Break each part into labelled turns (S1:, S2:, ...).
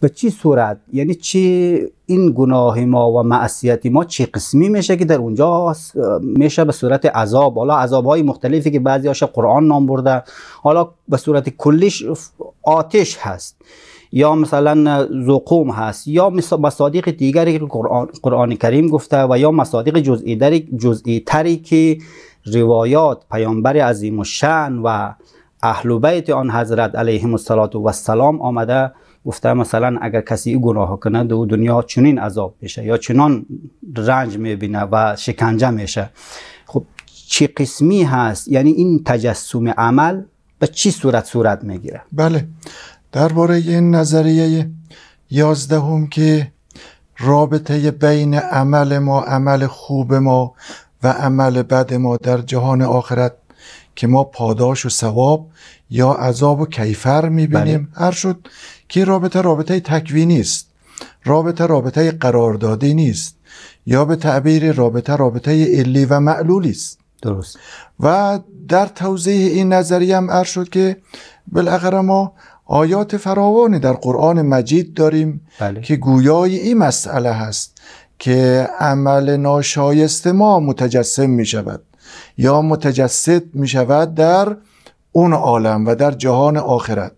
S1: به چی صورت یعنی چی این گناه ما و معصیت ما چه قسمی میشه که در اونجا میشه به صورت عذاب حالا عذاب های مختلفی که بعضی هاش قرآن نام برده حالا به صورت کلیش آتش هست یا مثلا زقوم هست یا مصادیق دیگری که قرآن, قرآن کریم گفته و یا مصادیق جزئی, جزئی تری که روایات پیامبر عظیم و شن و اهل بیت آن حضرت علیهم السلام آمده گفته مثلا اگر کسی این گناه کنه دو دنیا چنین عذاب میشه یا چنان رنج میبینه و شکنجه میشه خب چی قسمی هست یعنی این تجسم عمل به چی صورت صورت میگیره بله درباره این
S2: نظریه یازدهم که رابطه بین عمل ما عمل خوب ما و عمل بد ما در جهان آخرت که ما پاداش و ثواب یا عذاب و کیفر میبینیم بله. هر شد که رابطه رابطه تکوینی است رابطه رابطه قراردادی نیست یا به تعبیر رابطه رابطه علی و معلولی است درست و در توضیح این نظریه هم عرض شد که بالاخره ما آیات فراوانی در قرآن مجید داریم بله. که گویای این مسئله هست که عمل ناشایست ما متجسم می شود یا متجسد می شود در اون عالم و در جهان آخرت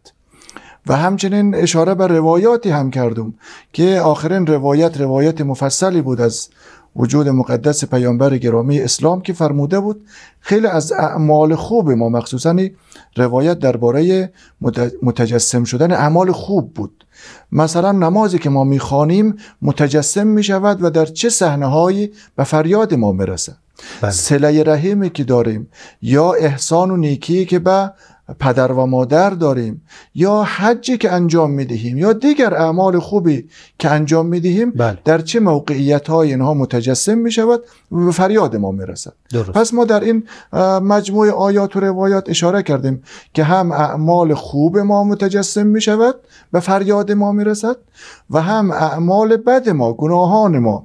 S2: و همچنین اشاره به روایاتی هم کردم که آخرین روایت روایت مفصلی بود از وجود مقدس پیامبر گرامی اسلام که فرموده بود خیلی از اعمال خوب ما مخصوصا روایت درباره متجسم شدن اعمال خوب بود مثلا نمازی که ما میخوانیم متجسم می شود و در چه صحنه هایی به فریاد ما میرسد بله. سله رحیمی که داریم یا احسان و نیکی که به پدر و مادر داریم یا حجی که انجام میدهیم یا دیگر اعمال خوبی که انجام میدهیم بله. در چه موقعیت های اینها متجسم می شود و به فریاد ما میرسد پس ما در این مجموعه آیات و روایات اشاره کردیم که هم اعمال خوب ما متجسم می شود به فریاد ما میرسد و هم اعمال بد ما گناهان ما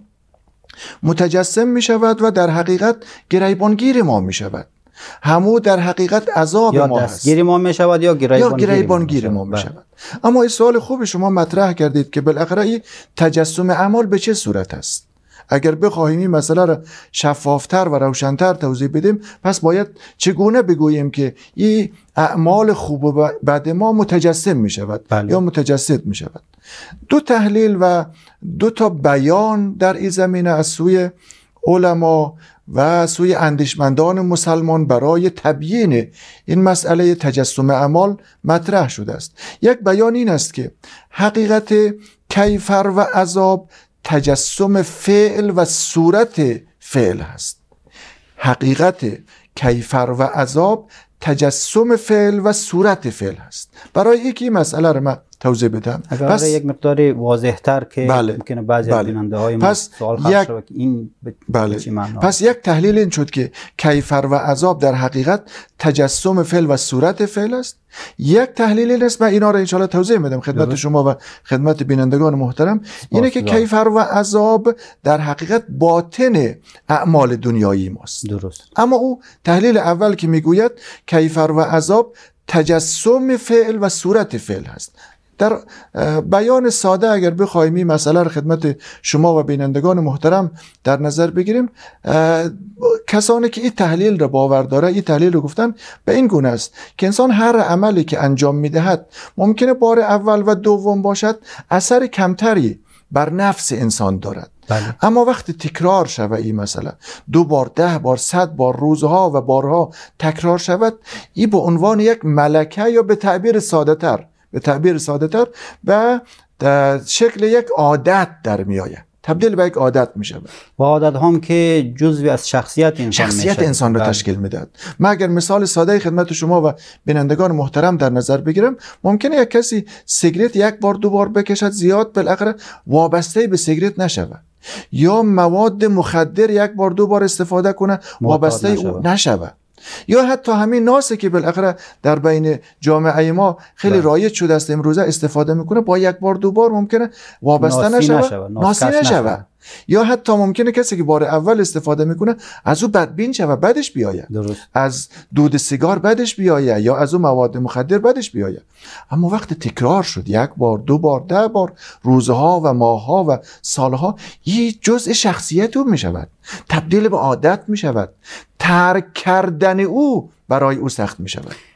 S2: متجسم می شود و در حقیقت گریبانگیر ما می شود همو در حقیقت عذاب ما هست ما
S1: می شود یا گریبانگیر ما
S2: می بله. شود اما این سوال خوب شما مطرح کردید که بالاخره تجسم اعمال به چه صورت است اگر بخواهیم این مسئله را شفافتر و روشنتر توضیح بدیم پس باید چگونه بگوییم که این اعمال خوب و بد ما متجسم می شود یا بله. متجسد می شود دو تحلیل و دو تا بیان در این زمینه از سوی علما و سوی اندیشمندان مسلمان برای تبیین این مسئله تجسم اعمال مطرح شده است یک بیان این است که حقیقت کیفر و عذاب تجسم فعل و صورت فعل هست حقیقت کیفر و عذاب تجسم فعل و صورت فعل هست برای یکی مسئله رو توضیح پس یک
S1: مقدار واضح تر که بله. ممکنه بعضی بله. بیننده های ما پس سوال یک... که این ب... بله.
S2: پس یک تحلیل این شد که کیفر و عذاب در حقیقت تجسم فعل و صورت فعل است یک تحلیل این است و اینا را انشالله توضیح میدم خدمت شما و خدمت بینندگان محترم اینه که کیفر و عذاب در حقیقت باطن اعمال دنیایی ماست درست اما او تحلیل اول که میگوید کیفر و عذاب تجسم فعل و صورت فعل هست در بیان ساده اگر بخوایم این مسئله رو خدمت شما و بینندگان محترم در نظر بگیریم کسانی که این تحلیل را باور داره این تحلیل رو گفتن به این گونه است که انسان هر عملی که انجام میدهد ممکنه بار اول و دوم باشد اثر کمتری بر نفس انسان دارد بله. اما وقتی تکرار شود این مسئله دو بار ده بار صد بار روزها و بارها تکرار شود این به عنوان یک ملکه یا به تعبیر ساده تر به تعبیر ساده تر به شکل یک عادت در می تبدیل به یک عادت می شود و عادت هم که جزوی از شخصیت انسان شخصیت انسان را بله. تشکیل میداد من اگر مثال ساده خدمت شما و بینندگان محترم در نظر بگیرم ممکنه یک کسی سیگریت یک بار دو بار بکشد زیاد بالاخره وابسته به سیگریت نشود یا مواد مخدر یک بار دو بار استفاده کنه وابسته او نشود یا حتی همین ناسه که بالاخره در بین جامعه ما خیلی بله. رایج شده است امروزه استفاده میکنه با یک بار دو بار ممکنه وابسته نشه ناسی نشوه یا حتی ممکنه کسی که بار اول استفاده میکنه از او بدبین شود و بدش بیایه. از دود سیگار بدش بیایه یا از او مواد مخدر بدش بیایه. اما وقت تکرار شد یک بار دو بار ده بار روزها و ماهها و سالها یه جزء شخصیت او میشود تبدیل به عادت میشود ترک کردن او برای او سخت میشود